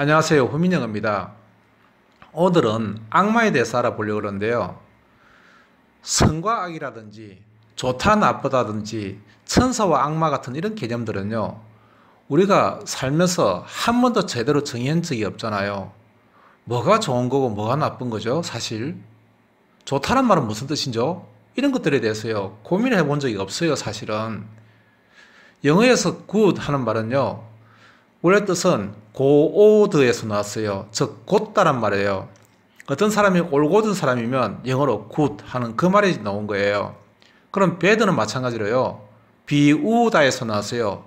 안녕하세요. 후민영입니다 오늘은 악마에 대해서 알아보려고 그는데요 선과 악이라든지 좋다 나쁘다든지 천사와 악마 같은 이런 개념들은요. 우리가 살면서 한 번도 제대로 정의한 적이 없잖아요. 뭐가 좋은 거고 뭐가 나쁜 거죠, 사실. 좋다는 말은 무슨 뜻이죠? 이런 것들에 대해서요. 고민해 본 적이 없어요, 사실은. 영어에서 good 하는 말은요. 원래 뜻은 고오드에서 나왔어요. 즉, 곧다란 말이에요. 어떤 사람이 올곧은 사람이면 영어로 g 하는 그 말이 나온 거예요. 그럼 b 드는 마찬가지로요. 비우다에서 나왔어요.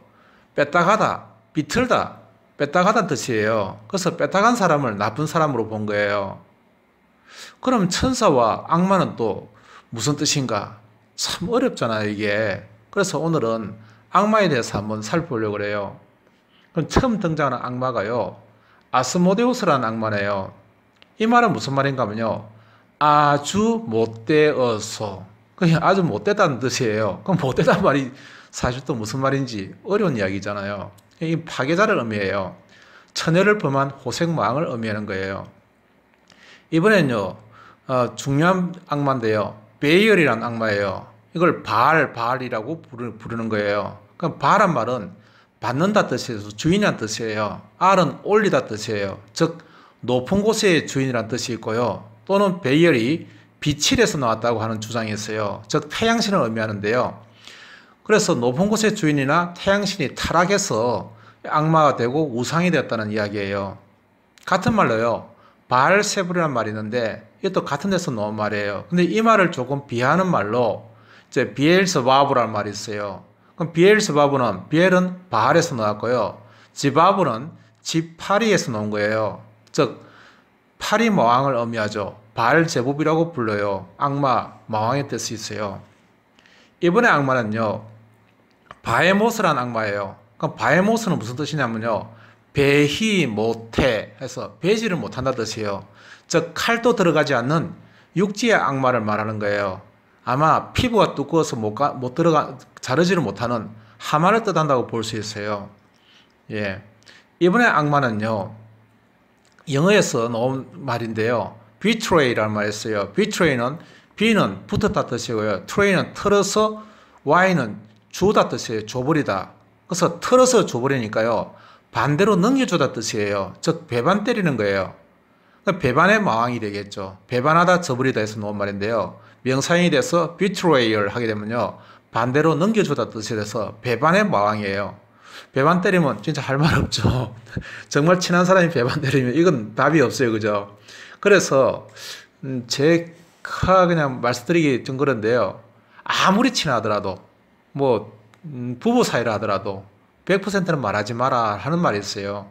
뺐다 가다, 비틀다, 뺐다 가다 뜻이에요. 그래서 뺐다 간 사람을 나쁜 사람으로 본 거예요. 그럼 천사와 악마는 또 무슨 뜻인가? 참 어렵잖아요, 이게. 그래서 오늘은 악마에 대해서 한번 살펴보려고 그래요. 그럼 처음 등장하는 악마가요. 아스모데우스라는 악마네요. 이 말은 무슨 말인가 하면요. 아주 못되어서. 그냥 아주 못됐다는 뜻이에요. 그럼 못되다 말이 사실 또 무슨 말인지 어려운 이야기잖아요. 이 파괴자를 의미해요. 천혜를 범한 호색망을 의미하는 거예요. 이번엔요, 어, 중요한 악마인데요. 베이얼이라는 악마예요. 이걸 바알, 이라고 부르, 는 거예요. 그럼 바알 말은 받는다 뜻이에요. 주인이란 뜻이에요. 알은 올리다 뜻이에요. 즉 높은 곳의 주인이란 뜻이 있고요. 또는 베이열이 빛칠에서 나왔다고 하는 주장이 있어요. 즉 태양신을 의미하는데요. 그래서 높은 곳의 주인이나 태양신이 타락해서 악마가 되고 우상이 되었다는 이야기예요. 같은 말로요. 바알세불이란 말이 있는데 이것도 같은 데서 나온 말이에요. 근데 이 말을 조금 비하하는 말로 이제 비엘서바브라는 말이 있어요. 그럼 비엘스바브는 비엘은 바알에서 나왔고요. 지바브는 지파리에서 나온 거예요. 즉 파리 마왕을 의미하죠. 바알 제법이라고 불러요. 악마, 마왕의 뜻이 있어요. 이번의 악마는요. 바에모스란 악마예요. 그럼 바에모스는 무슨 뜻이냐면요. 배히 못해 해서 배지를 못한다 뜻이에요. 즉 칼도 들어가지 않는 육지의 악마를 말하는 거예요. 아마 피부가 두꺼워서 못, 가, 못 들어가, 자르지를 못하는 하마를 뜻한다고 볼 수 있어요. 예. 이번에 악마는요, 영어에서 나온 말인데요. betray라는 말이 있요 betray는, b 는 붙었다 뜻이고요. tray는 틀어서, y는 주다 뜻이에요. 줘버리다. 그래서 틀어서 줘버리니까요. 반대로 넘겨주다 뜻이에요. 즉, 배반 때리는 거예요. 그러니까 배반의 마왕이 되겠죠. 배반하다 저버리다 해서 놓은 말인데요. 명사인이 돼서 비트레이를 하게 되면요. 반대로 넘겨주다 뜻이 돼서 배반의 마왕이에요. 배반 때리면 진짜 할 말 없죠. 정말 친한 사람이 배반 때리면 이건 답이 없어요. 그죠? 그래서 음, 제가 그냥 말씀드리기 좀 그런데요. 아무리 친하더라도 뭐 음, 부부 사이라 하더라도 100%는 말하지 마라 하는 말이 있어요.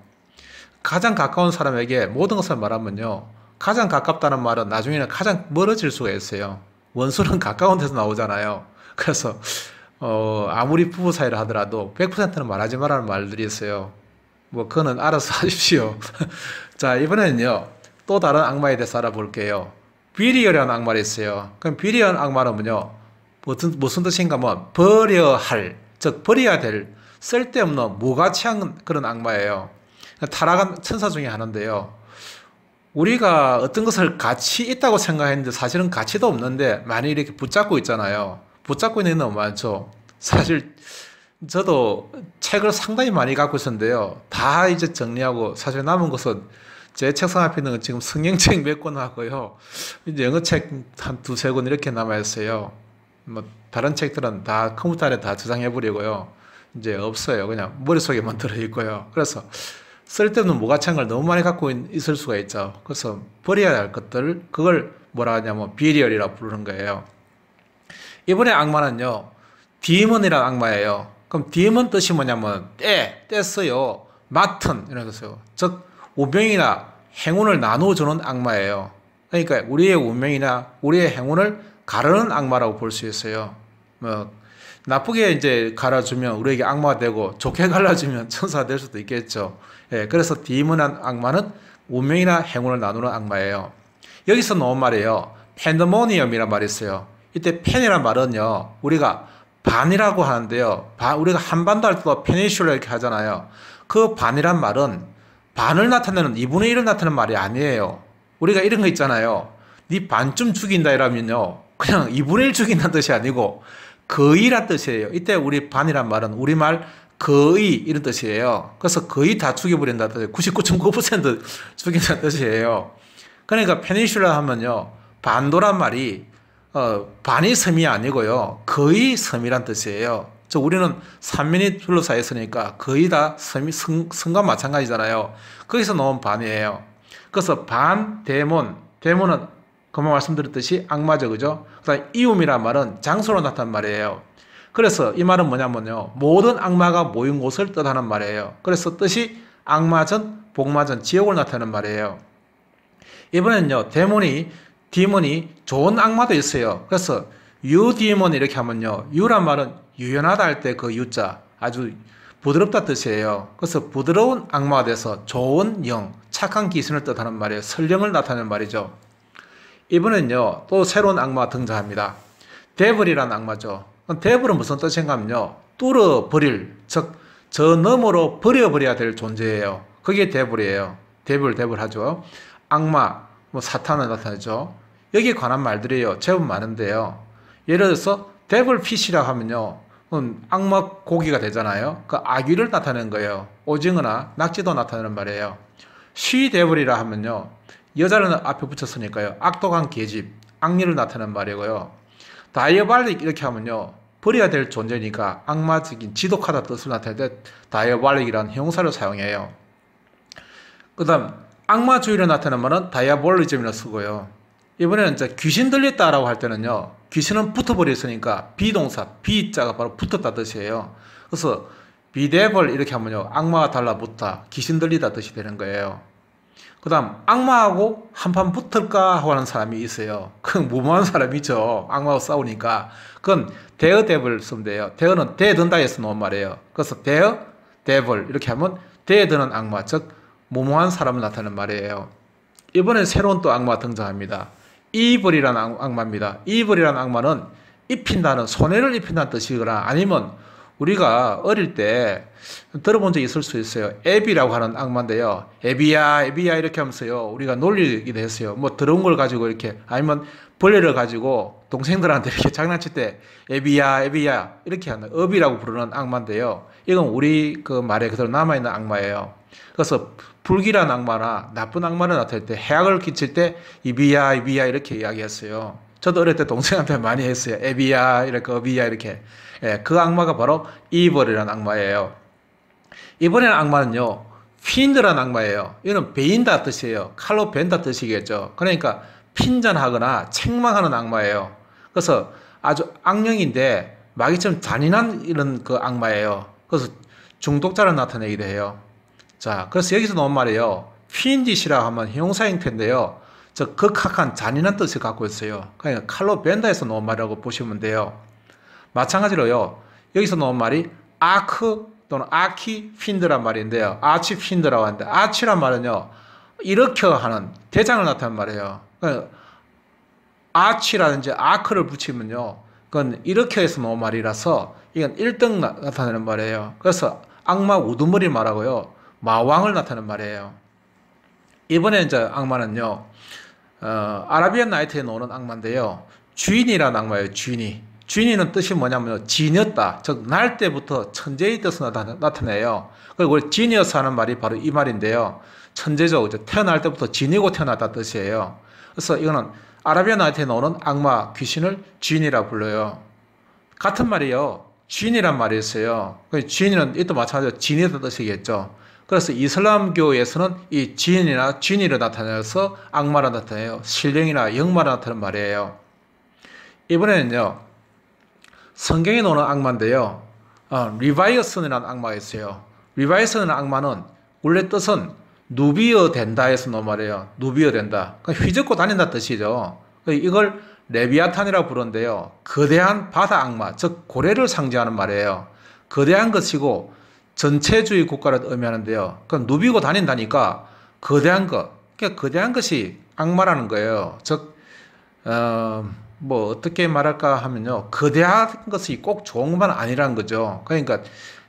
가장 가까운 사람에게 모든 것을 말하면요. 가장 가깝다는 말은 나중에는 가장 멀어질 수가 있어요. 원수는 가까운 데서 나오잖아요. 그래서 어, 아무리 부부 사이를 하더라도 100%는 말하지 말라는 말들이 있어요. 뭐 그거는 알아서 하십시오. 자 이번에는요 또 다른 악마에 대해서 알아볼게요. 비리어라는 악마를 있어요. 그럼 비리어라는 악마는요 무슨 무슨 뜻인가 하면 버려 할, 즉 버려야 될 쓸데없는 무가치한 그런 악마예요. 타락한 천사 중에 하나인데요. 우리가 어떤 것을 가치 있다고 생각했는데 사실은 가치도 없는데 많이 이렇게 붙잡고 있잖아요. 붙잡고 있는 게 너무 많죠. 사실 저도 책을 상당히 많이 갖고 있었는데요. 다 이제 정리하고 사실 남은 것은 제 책상 앞에 있는 지금 성경책 몇 권 하고요. 이제 영어책 한 두세 권 이렇게 남아있어요. 뭐 다른 책들은 다 컴퓨터 안에 다 저장해버리고요. 이제 없어요. 그냥 머릿속에만 들어있고요. 그래서 쓸데없는 무가창을 너무 많이 갖고 있을 수가 있죠. 그래서 버려야 할 것들, 그걸 뭐라 하냐면 뭐, 비리얼이라 부르는 거예요. 이번에 악마는요, 디몬이라는 악마예요. 그럼 디몬 뜻이 뭐냐면 떼, 떼어요 맡은, 이런 뜻이에요. 즉, 운명이나 행운을 나누어주는 악마예요. 그러니까 우리의 운명이나 우리의 행운을 가르는 악마라고 볼 수 있어요. 뭐, 나쁘게 이제 갈아주면 우리에게 악마가 되고 좋게 갈라주면 천사가 될 수도 있겠죠. 예, 그래서 디문한 악마는 운명이나 행운을 나누는 악마예요. 여기서 나온 말이에요. 팬더모니엄이란 말이 있어요. 이때 팬이란 말은요. 우리가 반이라고 하는데요. 바, 우리가 한반도 할때도 페니슐라 이렇게 하잖아요. 그 반이란 말은 반을 나타내는 2분의 1을 나타내는 말이 아니에요. 우리가 이런 거 있잖아요. 네 반쯤 죽인다 이러면요. 그냥 2분의 1 죽인다는 뜻이 아니고 거의란 뜻이에요. 이때 우리 반이란 말은 우리말 거의 이런 뜻이에요. 그래서 거의 다 죽여버린다는 뜻이에요. 99.9% 죽인다는 뜻이에요. 그러니까 페니슐라 하면요. 반도란 말이 어, 반이 섬이 아니고요. 거의 섬이란 뜻이에요. 저 우리는 삼면이 둘러싸여 있으니까 거의 다 섬이 섬, 섬과 마찬가지잖아요. 거기서 나온 반이에요. 그래서 반, 대문, 대문은 금방 그 뭐 말씀드렸듯이 악마적 그죠? 그다음 이움이란 말은 장소로 나타난 말이에요. 그래서 이 말은 뭐냐면요. 모든 악마가 모인 곳을 뜻하는 말이에요. 그래서 뜻이 악마전, 복마전, 지옥을 나타내는 말이에요. 이번에는요. 데몬이 디몬이 좋은 악마도 있어요. 그래서 유디몬 이렇게 하면요. 유란 말은 유연하다 할 때 그 유자 아주 부드럽다 뜻이에요. 그래서 부드러운 악마가 돼서 좋은 영, 착한 기순을 뜻하는 말이에요. 설령을 나타내는 말이죠. 이번엔요, 또 새로운 악마가 등장합니다. 데블이라는 악마죠. 데블은 무슨 뜻인가면요, 뚫어버릴, 즉, 저 너머로 버려버려야 될 존재예요. 그게 데블이에요. 데블, 데블 하죠. 악마, 뭐 사탄을 나타내죠. 여기에 관한 말들이에요. 제법 많은데요. 예를 들어서 데블 피시라고 하면요. 악마 고기가 되잖아요. 그 악귀를 나타낸 거예요. 오징어나 낙지도 나타내는 말이에요. 쉬데블이라 하면요. 여자는 앞에 붙였으니까요. 악독한 계집, 악리를 나타낸 말이고요. 다이어발릭 이렇게 하면요. 버려야 될 존재니까 악마적인 지독하다 뜻을 나타낼 때 다이어발릭이란 형사를 사용해요. 그 다음 악마주의를 나타내는 말은 다이아볼리즘이라 고 쓰고요. 이번에는 이제 귀신 들렸다라고 할 때는요. 귀신은 붙어버렸으니까 비동사, 비자가 바로 붙었다 뜻이에요. 그래서 비데벌 이렇게 하면요. 악마가 달라붙다, 귀신 들리다 뜻이 되는 거예요. 그 다음 악마하고 한판 붙을까 하고 하는 사람이 있어요. 그건 무모한 사람이죠. 악마하고 싸우니까. 그건 대어 대블 쓰면 돼요. 대어는 대든다 해서 놓은 말이에요. 그래서 대어 대블 이렇게 하면 대드는 악마 즉 무모한 사람을 나타내는 말이에요. 이번에 새로운 또 악마 등장합니다. 이블이라는 악마입니다. 이블이라는 악마는 입힌다는 손해를 입힌다는 뜻이거나 아니면 우리가 어릴 때 들어본 적 있을 수 있어요. 애비라고 하는 악마인데요. 애비야, 애비야 이렇게 하면서요. 우리가 놀리기도 했어요. 뭐 더러운 걸 가지고 이렇게 아니면 벌레를 가지고 동생들한테 이렇게 장난칠 때 애비야, 애비야 이렇게 하는 업이라고 부르는 악마인데요. 이건 우리 그 말에 그대로 남아 있는 악마예요. 그래서 불길한 악마나 나쁜 악마를 나타낼 때 해악을 끼칠 때 이비야, 이비야 이렇게 이야기했어요. 저도 어릴 때 동생한테 많이 했어요. 에비야, 이렇게, 어비야, 이렇게. 예, 그 악마가 바로 이벌이라는 악마예요. 이번에는 악마는요, 핀드라는 악마예요. 이거는 베인다 뜻이에요. 칼로 벤다 뜻이겠죠. 그러니까 핀잔하거나 책망하는 악마예요. 그래서 아주 악령인데 마귀처럼 잔인한 이런 그 악마예요. 그래서 중독자를 나타내기도 해요. 자, 그래서 여기서 나온 말이에요. 피인디시라 하면 형사 형태인데요. 저 극악한 잔인한 뜻을 갖고 있어요. 그러니까 칼로 벤다에서 놓은 말이라고 보시면 돼요. 마찬가지로요. 여기서 놓은 말이 아크 또는 아키 핀드란 말인데요. 아치 핀드라고 하는데 아치란 말은요. 일으켜 하는 대장을 나타낸 말이에요. 그러니까 아치라든지 아크를 붙이면요. 그건 일으켜 해서 놓은 말이라서 이건 1등 나타내는 말이에요. 그래서 악마 우두머리 말하고요. 마왕을 나타내는 말이에요. 이번에 이제 악마는요. 어, 아라비안 나이트에 나오는 악마인데요. 주인이라는 악마예요. 주인이. 주인이는 뜻이 뭐냐면 지녔다. 즉 날 때부터 천재의 뜻으로 나타내요. 그리고 지니어 하는 말이 바로 이 말인데요. 천재죠. 태어날 때부터 지니고 태어났다 뜻이에요. 그래서 이거는 아라비아 나한테 나오는 악마 귀신을 주인이라 불러요. 같은 말이요. 주인이란 말이 있어요. 그 주인은 이것도 마찬가지로 지니다 뜻이겠죠. 그래서 이슬람교에서는 이 진이나 진이로 나타내서 악마로 나타내요. 신령이나 영마로 나타나는 말이에요. 이번에는요. 성경에 나오는 악마인데요. 어, 리바이어슨이라는 악마가 있어요. 리바이어슨이라는 악마는 원래 뜻은 누비어 된다 에서 나온 말이에요. 누비어 된다. 그러니까 휘젓고 다닌다 뜻이죠. 이걸 레비아탄이라 고부르는데요 거대한 바다 악마, 즉 고래를 상징하는 말이에요. 거대한 것이고 전체주의 국가를 의미하는데요. 그건 누비고 다닌다니까 거대한 것, 그러니까 거대한 것이 악마라는 거예요. 즉, 어, 뭐 어떻게 말할까 하면요. 거대한 것이 꼭 좋은 것만 아니라는 거죠. 그러니까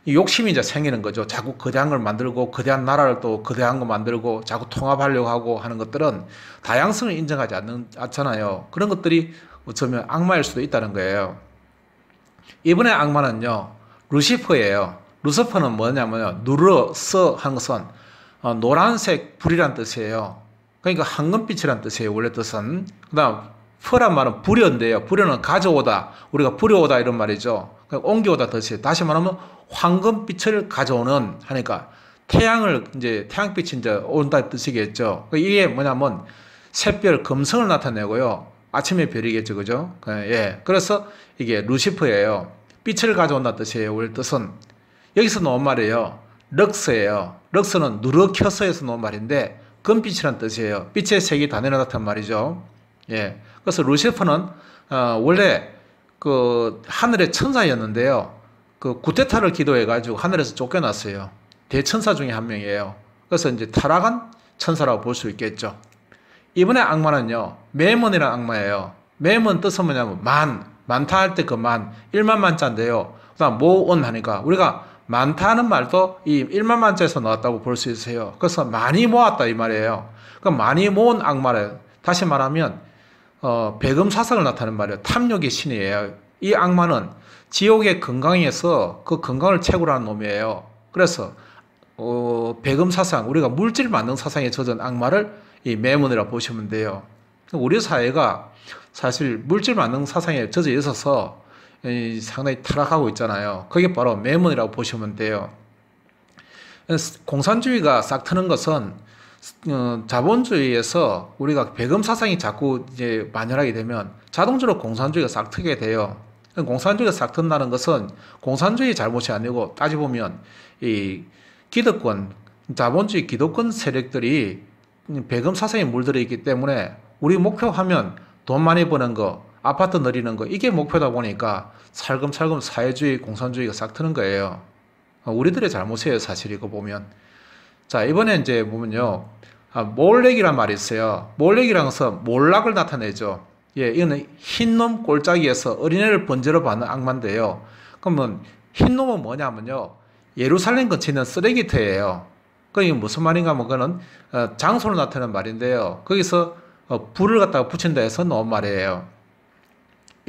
욕심이 이제 생기는 거죠. 자꾸 거대한 걸 만들고 거대한 나라를 또 거대한 거 만들고 자꾸 통합하려고 하고 하는 것들은 다양성을 인정하지 않는, 않잖아요. 그런 것들이 어쩌면 악마일 수도 있다는 거예요. 이번에 악마는요. 루시퍼예요. 루스퍼는 뭐냐면요. 누러서 항선. 어, 노란색 불이란 뜻이에요. 그러니까 황금빛이란 뜻이에요. 원래 뜻은. 그 다음, 퍼란 말은 불연데요. 불연은 가져오다. 우리가 불려오다 이런 말이죠. 그러니까 옮겨오다 뜻이에요. 다시 말하면 황금빛을 가져오는 하니까 태양을 이제 태양빛이 이제 온다 뜻이겠죠. 그러니까 이게 뭐냐면 샛별 금성을 나타내고요. 아침의 별이겠죠. 그죠? 그, 예. 그래서 이게 루시퍼예요. 빛을 가져온다 뜻이에요. 원래 뜻은. 여기서 놓은 말이에요. 럭스예요. 럭스는 누렇켜서 에서 놓은 말인데 금빛이란 뜻이에요. 빛의 색이 단연히 나타난 말이죠. 예. 그래서 루시퍼는 어, 원래 그 하늘의 천사였는데요. 그 구테타를 기도해가지고 하늘에서 쫓겨났어요. 대천사 중에 한 명이에요. 그래서 이제 타락한 천사라고 볼 수 있겠죠. 이번에 악마는요, 매먼이라는 악마예요. 매먼 뜻은 뭐냐면 만, 많다 할 때 그 만, 일만 만자인데요. 그다음 모온 하니까 우리가 많다는 말도 이 1만 만자에서 나왔다고 볼 수 있어요. 그래서 많이 모았다 이 말이에요. 그 많이 모은 악마를 다시 말하면 어, 배금사상을 나타낸 말이에요. 탐욕의 신이에요. 이 악마는 지옥의 건강에서 그 건강을 채굴하 놈이에요. 그래서 어, 배금사상, 우리가 물질 만능 사상에 젖은 악마를 이 매문이라 보시면 돼요. 우리 사회가 사실 물질 만능 사상에 젖어 있어서 상당히 타락하고 있잖아요. 그게 바로 매문이라고 보시면 돼요. 공산주의가 싹 트는 것은 어, 자본주의에서 우리가 배금 사상이 자꾸 이제 만연하게 되면 자동적으로 공산주의가 싹 트게 돼요. 공산주의가 싹 튼다는 것은 공산주의 잘못이 아니고 따져보면 이 기득권, 자본주의 기득권 세력들이 배금 사상에 물들어 있기 때문에 우리 목표하면 돈 많이 버는 거, 아파트 늘리는 거 이게 목표다 보니까 살금살금 사회주의 공산주의가 싹 트는 거예요. 우리들의 잘못이에요 사실 이거 보면. 자 이번에 이제 보면요. 아, 몰렉이란 말이 있어요. 몰렉이라서 몰락을 나타내죠. 예, 이거는 흰놈 골짜기에서 어린애를 번제로 받는 악마인데요. 그러면 흰놈은 뭐냐면요. 예루살렘 근처는 쓰레기터예요. 그게 이 무슨 말인가 하면 그거는 어, 장소로 나타내는 말인데요. 거기서 어, 불을 갖다가 붙인다 해서 넣은 말이에요.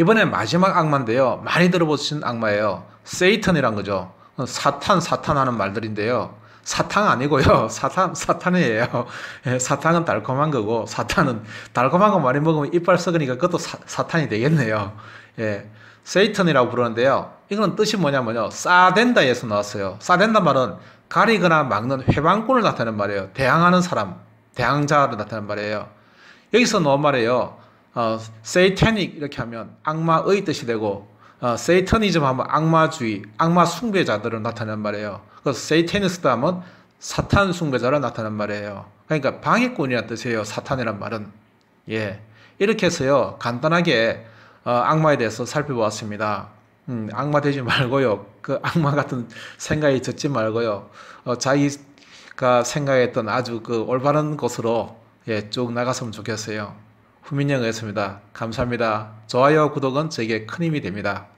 이번에 마지막 악마인데요. 많이 들어보신 악마예요. 세이턴이란 거죠. 사탄, 사탄 하는 말들인데요. 사탕 아니고요. 사탄, 사탄이에요. 예, 사탕은 달콤한 거고, 사탄은 달콤한 거 많이 먹으면 이빨 썩으니까 그것도 사, 탄이 되겠네요. 예. 세이턴이라고 부르는데요. 이거는 뜻이 뭐냐면요. 싸댄다에서 나왔어요. 싸댄다 말은 가리거나 막는 회방꾼을 나타내는 말이에요. 대항하는 사람, 대항자를 나타내는 말이에요. 여기서 나온 말이에요. 어, satanic 이렇게 하면 악마의 뜻이 되고 어, 세이터니즘 하면 악마주의, 악마 숭배자들을 나타낸 말이에요. 그래서 세이테니스트 하면 사탄 숭배자를 나타낸 말이에요. 그러니까 방해꾼이란 뜻이에요. 사탄이란 말은. 예. 이렇게 해서요. 간단하게 어, 악마에 대해서 살펴보았습니다. 음, 악마 되지 말고요. 그 악마 같은 생각이 듣지 말고요. 어, 자기가 생각했던 아주 그 올바른 곳으로 예, 쭉 나갔으면 좋겠어요. 후민영이었습니다. 감사합니다. 좋아요 구독은 제게 큰 힘이 됩니다.